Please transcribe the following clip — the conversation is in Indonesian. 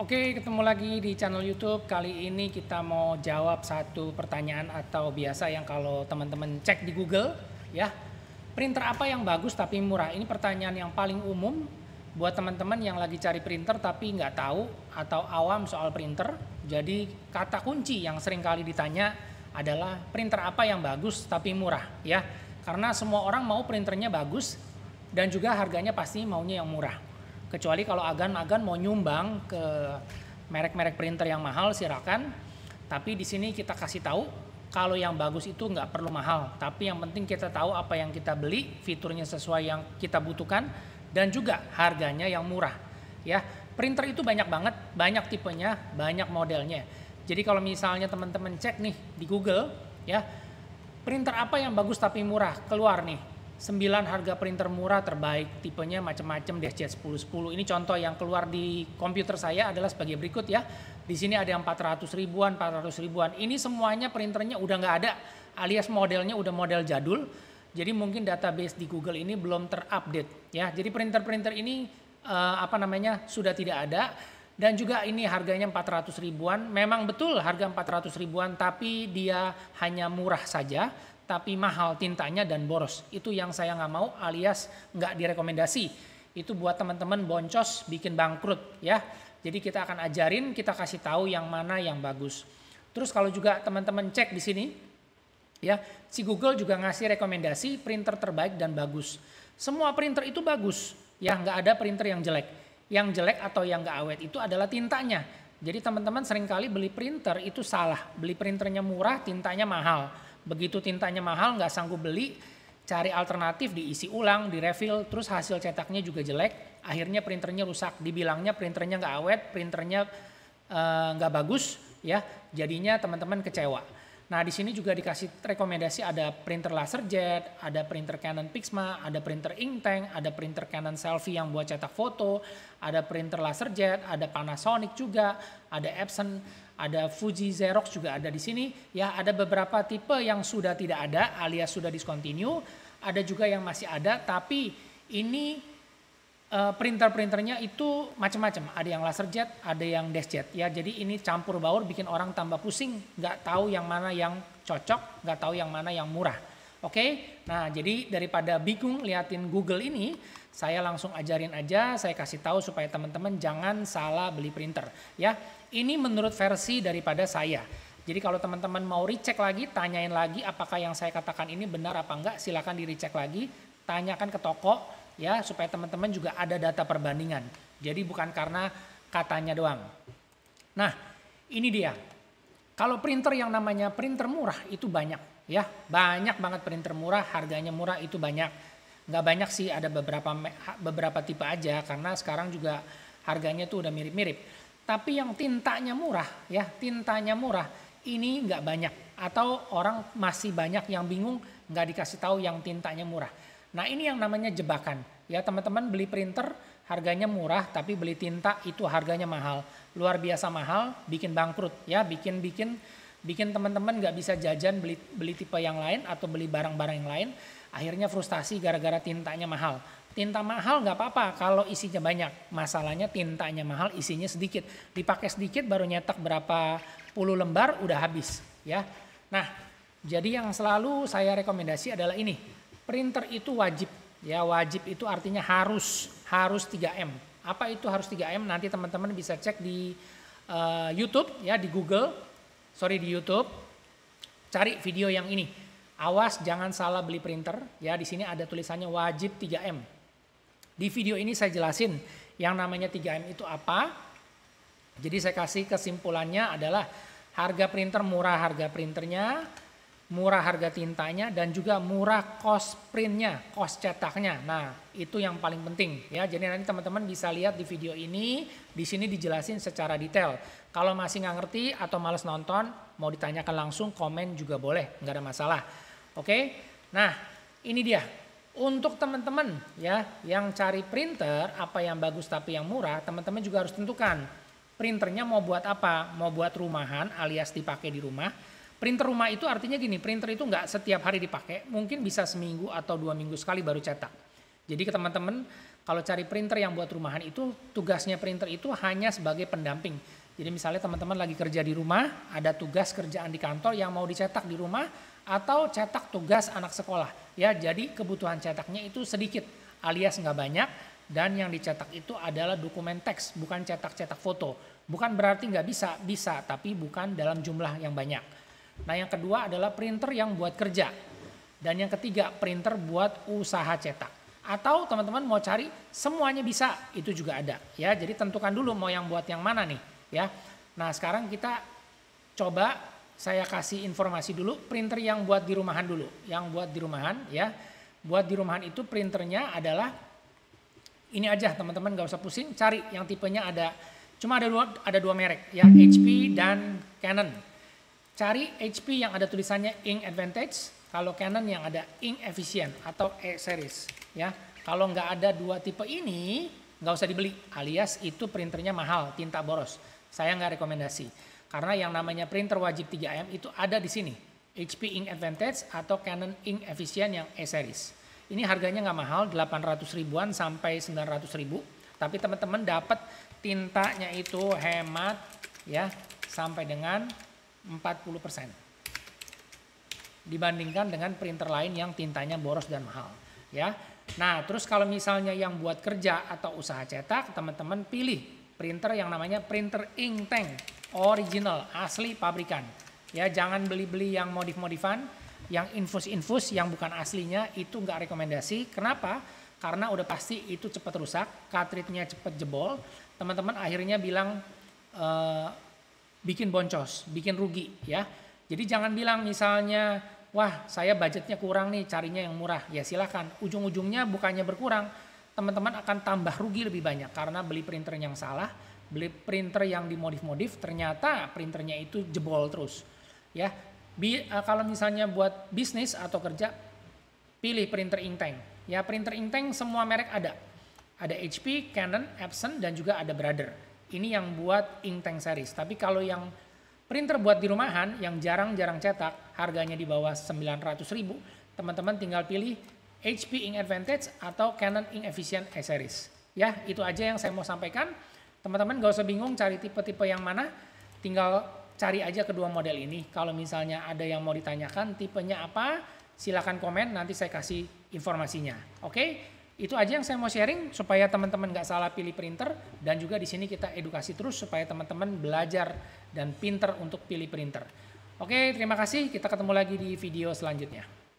Oke, ketemu lagi di channel YouTube. Kali ini kita mau jawab satu pertanyaan atau biasa yang kalau teman-teman cek di Google, ya. Printer apa yang bagus tapi murah? Ini pertanyaan yang paling umum buat teman-teman yang lagi cari printer tapi nggak tahu atau awam soal printer. Jadi kata kunci yang sering kali ditanya adalah printer apa yang bagus tapi murah, ya. Karena semua orang mau printernya bagus dan juga harganya pasti maunya yang murah kecuali kalau agan-agan mau nyumbang ke merek-merek printer yang mahal silakan tapi di sini kita kasih tahu kalau yang bagus itu nggak perlu mahal tapi yang penting kita tahu apa yang kita beli fiturnya sesuai yang kita butuhkan dan juga harganya yang murah ya printer itu banyak banget banyak tipenya banyak modelnya jadi kalau misalnya teman-teman cek nih di Google ya printer apa yang bagus tapi murah keluar nih 9 harga printer murah terbaik, tipenya macam-macam DSC 1010. Ini contoh yang keluar di komputer saya adalah sebagai berikut ya. Di sini ada yang 400 ribuan, 400 ribuan. Ini semuanya printernya udah nggak ada, alias modelnya udah model jadul. Jadi mungkin database di Google ini belum terupdate ya. Jadi printer-printer ini eh, apa namanya sudah tidak ada dan juga ini harganya 400 ribuan. Memang betul harga 400 ribuan tapi dia hanya murah saja tapi mahal tintanya dan boros. Itu yang saya nggak mau alias nggak direkomendasi. Itu buat teman-teman boncos bikin bangkrut ya. Jadi kita akan ajarin, kita kasih tahu yang mana yang bagus. Terus kalau juga teman-teman cek di sini, ya si Google juga ngasih rekomendasi printer terbaik dan bagus. Semua printer itu bagus, ya nggak ada printer yang jelek. Yang jelek atau yang nggak awet itu adalah tintanya. Jadi teman-teman seringkali beli printer itu salah. Beli printernya murah, tintanya mahal Begitu tintanya mahal nggak sanggup beli, cari alternatif diisi ulang, direfill, terus hasil cetaknya juga jelek, akhirnya printernya rusak, dibilangnya printernya nggak awet, printernya eh, nggak uh, bagus, ya jadinya teman-teman kecewa. Nah di sini juga dikasih rekomendasi ada printer LaserJet, ada printer Canon Pixma, ada printer ink tank ada printer Canon Selfie yang buat cetak foto, ada printer LaserJet, ada Panasonic juga, ada Epson, ada Fuji Xerox juga ada di sini ya ada beberapa tipe yang sudah tidak ada alias sudah discontinue ada juga yang masih ada tapi ini uh, printer-printernya itu macam-macam ada yang laser jet, ada yang deskjet ya jadi ini campur baur bikin orang tambah pusing nggak tahu yang mana yang cocok nggak tahu yang mana yang murah Oke, okay? nah jadi daripada bingung liatin Google ini, saya langsung ajarin aja, saya kasih tahu supaya teman-teman jangan salah beli printer. Ya, ini menurut versi daripada saya. Jadi kalau teman-teman mau recheck lagi, tanyain lagi apakah yang saya katakan ini benar apa enggak, silakan di recheck lagi, tanyakan ke toko ya supaya teman-teman juga ada data perbandingan. Jadi bukan karena katanya doang. Nah, ini dia. Kalau printer yang namanya printer murah itu banyak ya banyak banget printer murah harganya murah itu banyak nggak banyak sih ada beberapa beberapa tipe aja karena sekarang juga harganya tuh udah mirip-mirip tapi yang tintanya murah ya tintanya murah ini nggak banyak atau orang masih banyak yang bingung nggak dikasih tahu yang tintanya murah nah ini yang namanya jebakan ya teman-teman beli printer harganya murah tapi beli tinta itu harganya mahal luar biasa mahal bikin bangkrut ya bikin bikin bikin teman-teman nggak bisa jajan beli beli tipe yang lain atau beli barang-barang yang lain akhirnya frustasi gara-gara tintanya mahal tinta mahal nggak apa-apa kalau isinya banyak masalahnya tintanya mahal isinya sedikit dipakai sedikit baru nyetak berapa puluh lembar udah habis ya nah jadi yang selalu saya rekomendasi adalah ini printer itu wajib ya wajib itu artinya harus harus 3M apa itu harus 3M nanti teman-teman bisa cek di uh, YouTube ya di Google sorry di YouTube, cari video yang ini. Awas jangan salah beli printer, ya di sini ada tulisannya wajib 3M. Di video ini saya jelasin yang namanya 3M itu apa. Jadi saya kasih kesimpulannya adalah harga printer murah harga printernya, murah harga tintanya dan juga murah cost printnya, cost cetaknya. Nah, itu yang paling penting ya. Jadi nanti teman-teman bisa lihat di video ini, di sini dijelasin secara detail. Kalau masih nggak ngerti atau males nonton, mau ditanyakan langsung, komen juga boleh, nggak ada masalah. Oke, nah ini dia. Untuk teman-teman ya yang cari printer, apa yang bagus tapi yang murah, teman-teman juga harus tentukan printernya mau buat apa, mau buat rumahan alias dipakai di rumah, Printer rumah itu artinya gini, printer itu nggak setiap hari dipakai, mungkin bisa seminggu atau dua minggu sekali baru cetak. Jadi ke teman-teman, kalau cari printer yang buat rumahan itu, tugasnya printer itu hanya sebagai pendamping. Jadi misalnya teman-teman lagi kerja di rumah, ada tugas kerjaan di kantor yang mau dicetak di rumah, atau cetak tugas anak sekolah. Ya, jadi kebutuhan cetaknya itu sedikit, alias nggak banyak, dan yang dicetak itu adalah dokumen teks, bukan cetak-cetak foto. Bukan berarti nggak bisa, bisa, tapi bukan dalam jumlah yang banyak. Nah, yang kedua adalah printer yang buat kerja. Dan yang ketiga, printer buat usaha cetak. Atau teman-teman mau cari semuanya bisa, itu juga ada. Ya, jadi tentukan dulu mau yang buat yang mana nih, ya. Nah, sekarang kita coba saya kasih informasi dulu printer yang buat di rumahan dulu. Yang buat di rumahan ya. Buat di rumahan itu printernya adalah ini aja teman-teman gak usah pusing cari yang tipenya ada cuma ada dua ada dua merek ya HP dan Canon Cari HP yang ada tulisannya ink advantage, kalau Canon yang ada ink efficient atau E series ya. Kalau nggak ada dua tipe ini, nggak usah dibeli, alias itu printernya mahal, tinta boros. Saya nggak rekomendasi. Karena yang namanya printer wajib 3M itu ada di sini. HP Ink Advantage atau Canon Ink Efficient yang E-Series. Ini harganya nggak mahal, 800 ribuan sampai 900 ribu. Tapi teman-teman dapat tintanya itu hemat ya sampai dengan 40% dibandingkan dengan printer lain yang tintanya boros dan mahal ya. Nah, terus kalau misalnya yang buat kerja atau usaha cetak, teman-teman pilih printer yang namanya printer ink tank original asli pabrikan. Ya, jangan beli-beli yang modif-modifan, yang infus-infus yang bukan aslinya itu nggak rekomendasi. Kenapa? Karena udah pasti itu cepat rusak, cartridge-nya cepat jebol. Teman-teman akhirnya bilang e bikin boncos, bikin rugi ya. Jadi jangan bilang misalnya, wah saya budgetnya kurang nih, carinya yang murah. Ya silahkan, ujung-ujungnya bukannya berkurang, teman-teman akan tambah rugi lebih banyak karena beli printer yang salah, beli printer yang dimodif-modif, ternyata printernya itu jebol terus. Ya, Bi, e, kalau misalnya buat bisnis atau kerja, pilih printer inteng. Ya printer inteng semua merek ada, ada HP, Canon, Epson, dan juga ada Brother ini yang buat ink tank series. Tapi kalau yang printer buat di rumahan yang jarang-jarang cetak, harganya di bawah 900 ribu, teman-teman tinggal pilih HP Ink Advantage atau Canon Ink Efficient A series Ya, itu aja yang saya mau sampaikan. Teman-teman gak usah bingung cari tipe-tipe yang mana, tinggal cari aja kedua model ini. Kalau misalnya ada yang mau ditanyakan tipenya apa, silakan komen nanti saya kasih informasinya. Oke? Okay? Itu aja yang saya mau sharing supaya teman-teman nggak salah pilih printer dan juga di sini kita edukasi terus supaya teman-teman belajar dan pinter untuk pilih printer. Oke, terima kasih. Kita ketemu lagi di video selanjutnya.